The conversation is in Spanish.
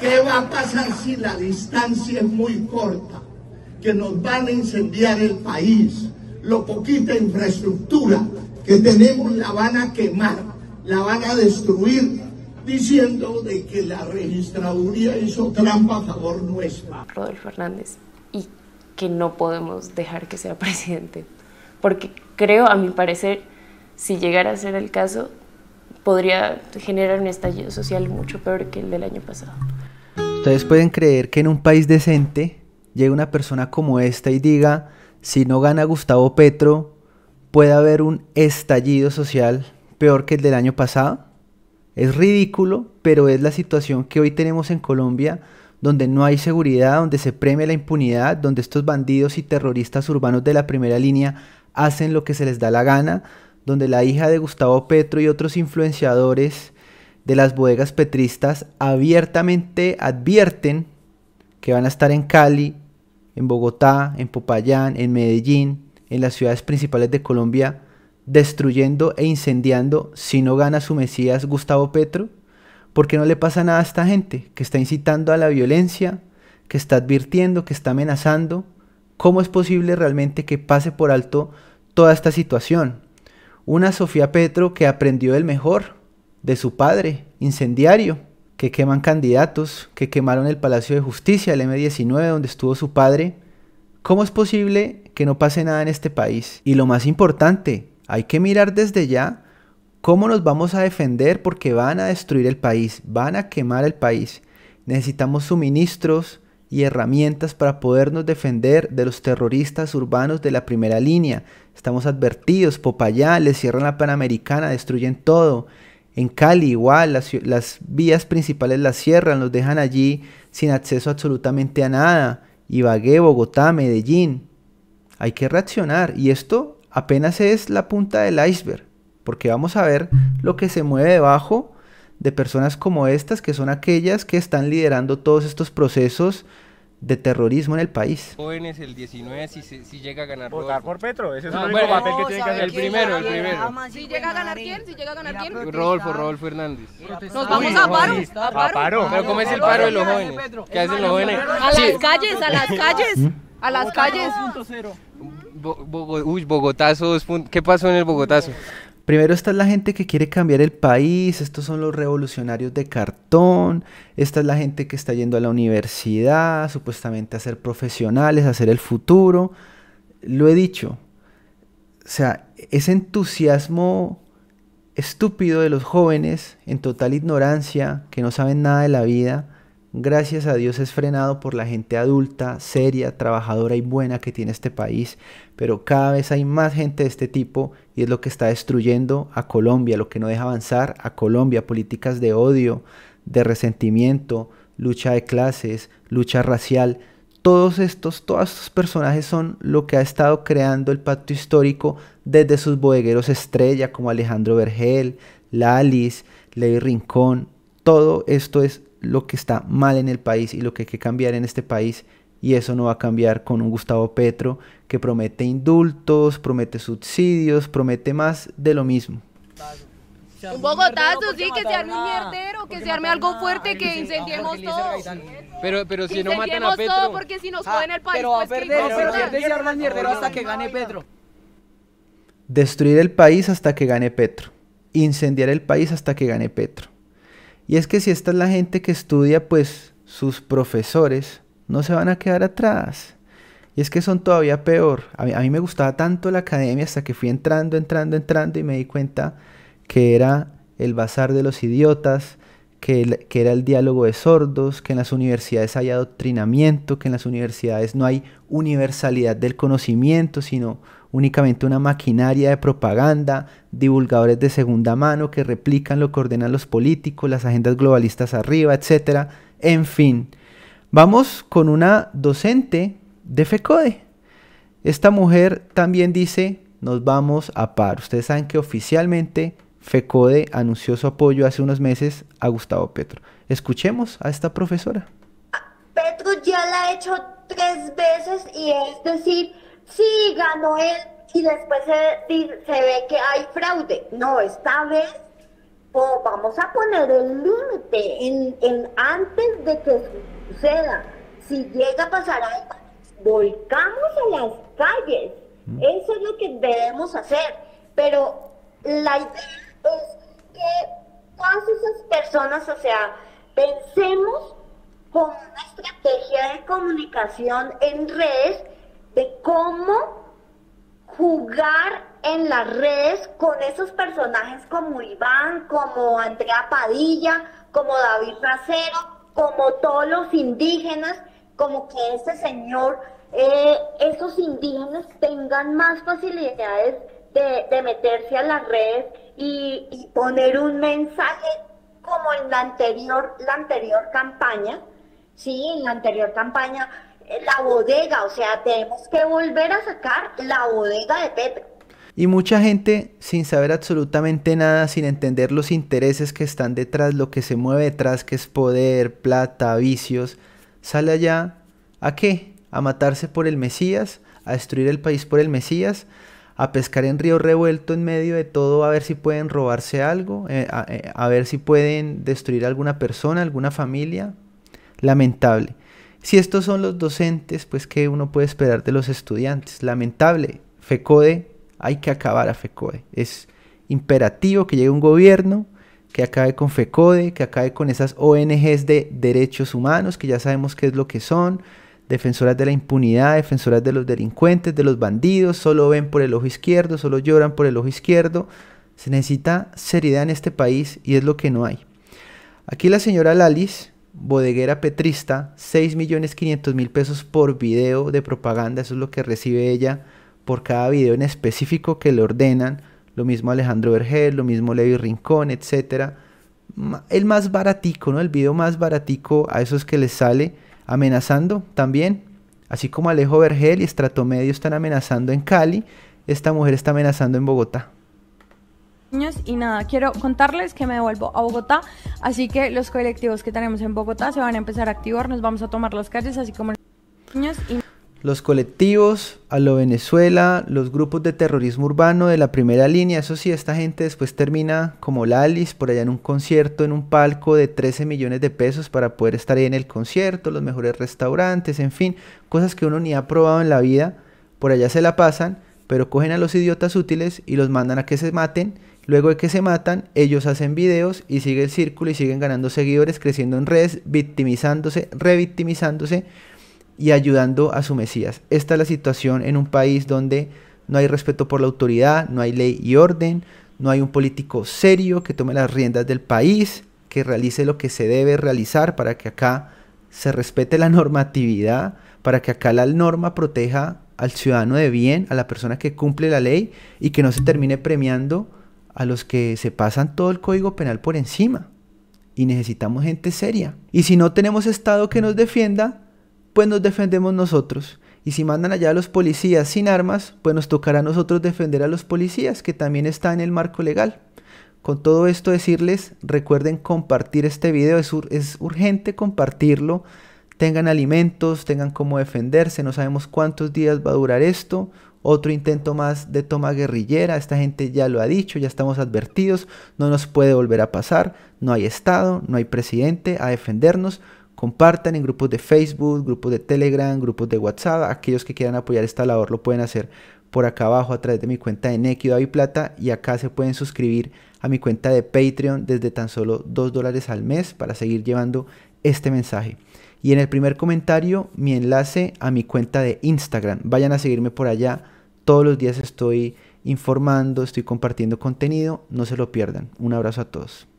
¿Qué va a pasar si la distancia es muy corta? Que nos van a incendiar el país. Lo poquita infraestructura que tenemos la van a quemar, la van a destruir, diciendo de que la registraduría hizo trampa a favor nuestra. Rodolfo Hernández, y que no podemos dejar que sea presidente, porque creo, a mi parecer, si llegara a ser el caso, podría generar un estallido social mucho peor que el del año pasado. Ustedes pueden creer que en un país decente llegue una persona como esta y diga, si no gana Gustavo Petro, puede haber un estallido social peor que el del año pasado. Es ridículo, pero es la situación que hoy tenemos en Colombia, donde no hay seguridad, donde se premia la impunidad, donde estos bandidos y terroristas urbanos de la primera línea hacen lo que se les da la gana, donde la hija de Gustavo Petro y otros influenciadores de las bodegas petristas abiertamente advierten que van a estar en Cali, en Bogotá, en Popayán, en Medellín, en las ciudades principales de Colombia, destruyendo e incendiando si no gana su Mesías Gustavo Petro, porque no le pasa nada a esta gente que está incitando a la violencia, que está advirtiendo, que está amenazando. ¿Cómo es posible realmente que pase por alto toda esta situación? Una Sofía Petro que aprendió del mejor, de su padre, incendiario, que queman candidatos, que quemaron el Palacio de Justicia, el M19, donde estuvo su padre. ¿Cómo es posible que no pase nada en este país? Y lo más importante, hay que mirar desde ya cómo nos vamos a defender porque van a destruir el país, van a quemar el país. Necesitamos suministros y herramientas para podernos defender de los terroristas urbanos de la primera línea. Estamos advertidos, Popayán, le cierran la Panamericana, destruyen todo. En Cali igual, las, vías principales las cierran, los dejan allí sin acceso absolutamente a nada. Ibagué, Bogotá, Medellín. Hay que reaccionar y esto apenas es la punta del iceberg, porque vamos a ver lo que se mueve debajo de personas como estas, que son aquellas que están liderando todos estos procesos de terrorismo en el país. Jóvenes, el 19, si, si llega a ganar. Votar por Petro, ese es el papel que tiene que hacer. El primero, el primero. Si llega a ganar quién, si llega a ganar quién. Rodolfo, Rodolfo Hernández. Nos vamos a paro. A paro. Pero ¿cómo es el paro de los jóvenes? ¿Qué hacen los jóvenes? A las calles, a las calles. A las calles. Uy, Bogotazo ¿Qué pasó en el Bogotazo? Primero está la gente que quiere cambiar el país, estos son los revolucionarios de cartón, esta es la gente que está yendo a la universidad, supuestamente a ser profesionales, a ser el futuro. Lo he dicho, o sea, ese entusiasmo estúpido de los jóvenes en total ignorancia, que no saben nada de la vida, gracias a Dios, es frenado por la gente adulta, seria, trabajadora y buena que tiene este país, pero cada vez hay más gente de este tipo y es lo que está destruyendo a Colombia, lo que no deja avanzar a Colombia, políticas de odio, de resentimiento, lucha de clases, lucha racial. Todos estos, todos estos personajes son lo que ha estado creando el pacto histórico desde sus bodegueros estrella como Alejandro Vergel, Lalis, Ley Rincón. Todo esto es lo que está mal en el país y lo que hay que cambiar en este país. Y eso no va a cambiar con un Gustavo Petro que promete indultos, promete subsidios, promete más de lo mismo. Un Bogotazo, sí, que se arme un mierdero, que se arme algo fuerte, que incendiemos ah, todos. Pero, pero si no matan a Petro. todo porque si nos ah, el país. Pero pues, a perder, pero mierdero hasta que gane Petro. Destruir el país hasta que gane Petro. Incendiar el país hasta que gane Petro. Y es que si esta es la gente que estudia, pues sus profesores no se van a quedar atrás. Y es que son todavía peor. A mí, me gustaba tanto la academia hasta que fui entrando, entrando, entrando y me di cuenta que era el bazar de los idiotas, que, era el diálogo de sordos, que en las universidades hay adoctrinamiento, que en las universidades no hay universalidad del conocimiento, sino únicamente una maquinaria de propaganda, divulgadores de segunda mano que replican lo que ordenan los políticos, las agendas globalistas arriba, etc. En fin, vamos con una docente de FECODE. Esta mujer también dice, nos vamos a par. Ustedes saben que oficialmente FECODE anunció su apoyo hace unos meses a Gustavo Petro. Escuchemos a esta profesora. Petro ya la ha hecho tres veces y es decir, si ganó él y después se, ve que hay fraude. No, esta vez vamos a poner el límite en, antes de que suceda. Si llega a pasar algo, volcamos a las calles. Mm. Eso es lo que debemos hacer. Pero la idea es que todas esas personas, o sea, pensemos con una estrategia de comunicación en redes de cómo jugar en las redes con esos personajes como Iván, como Andrea Padilla, como David Racero, como todos los indígenas, como que este señor, eh, esos indígenas tengan más facilidades de, meterse a la red y, poner un mensaje como en la anterior, la anterior campaña, sí, en la anterior campaña, eh, la bodega, o sea, tenemos que volver a sacar la bodega de Petro. Y mucha gente sin saber absolutamente nada, sin entender los intereses que están detrás, lo que se mueve detrás, que es poder, plata, vicios, sale allá a qué? A matarse por el Mesías, a destruir el país por el Mesías, a pescar en río revuelto en medio de todo a ver si pueden robarse algo, eh, eh, a, ver si pueden destruir a alguna persona, alguna familia. Lamentable. Si estos son los docentes, pues ¿qué uno puede esperar de los estudiantes? Lamentable. FECODE, hay que acabar a FECODE. Es imperativo que llegue un gobierno que acabe con FECODE, que acabe con esas ONGs de derechos humanos, que ya sabemos qué es lo que son, defensoras de la impunidad, defensoras de los delincuentes, de los bandidos, solo ven por el ojo izquierdo, solo lloran por el ojo izquierdo. Se necesita seriedad en este país y es lo que no hay. Aquí la señora Lalis, bodeguera petrista, 6 millones mil pesos por video de propaganda, eso es lo que recibe ella por cada video en específico que le ordenan. Lo mismo Alejandro Vergel, lo mismo Levi Rincón, etcétera el más baratico, ¿no? El video más baratico a esos que les sale amenazando también. Así como Alejo Vergel y Medio están amenazando en Cali, esta mujer está amenazando en Bogotá y nada, quiero contarles que me vuelvo a Bogotá, así que los colectivos que tenemos en Bogotá se van a empezar a activar, nos vamos a tomar las calles, así como niños y los colectivos, a lo Venezuela, los grupos de terrorismo urbano de la primera línea. Eso sí, esta gente después termina como Lalis, por allá en un concierto, en un palco de 13 millones de pesos para poder estar ahí en el concierto, los mejores restaurantes, en fin, cosas que uno ni ha probado en la vida. Por allá se la pasan, pero cogen a los idiotas útiles y los mandan a que se maten. Luego de que se matan, ellos hacen videos y sigue el círculo y siguen ganando seguidores, creciendo en redes, victimizándose, revictimizándose y ayudando a su Mesías. Esta es la situación en un país donde no hay respeto por la autoridad, no hay ley y orden, no hay un político serio que tome las riendas del país, que realice lo que se debe realizar para que acá se respete la normatividad, para que acá la norma proteja al ciudadano de bien, a la persona que cumple la ley y que no se termine premiando a los que se pasan todo el código penal por encima. Y necesitamos gente seria. Y si no tenemos Estado que nos defienda, pues nos defendemos nosotros. Y si mandan allá a los policías sin armas, pues nos tocará a nosotros defender a los policías, que también está en el marco legal. Con todo esto decirles, recuerden compartir este video, es, es urgente compartirlo. Tengan alimentos, tengan cómo defenderse, no sabemos cuántos días va a durar esto. Otro intento más de toma guerrillera, esta gente ya lo ha dicho, ya estamos advertidos, no nos puede volver a pasar, no hay Estado, no hay presidente a defendernos, Compartan en grupos de Facebook, grupos de Telegram, grupos de WhatsApp. Aquellos que quieran apoyar esta labor lo pueden hacer por acá abajo a través de mi cuenta de Nequi David Plata y acá se pueden suscribir a mi cuenta de Patreon desde tan solo 2 dólares al mes para seguir llevando este mensaje. Y en el primer comentario mi enlace a mi cuenta de Instagram. Vayan a seguirme por allá. Todos los días estoy informando, estoy compartiendo contenido. No se lo pierdan. Un abrazo a todos.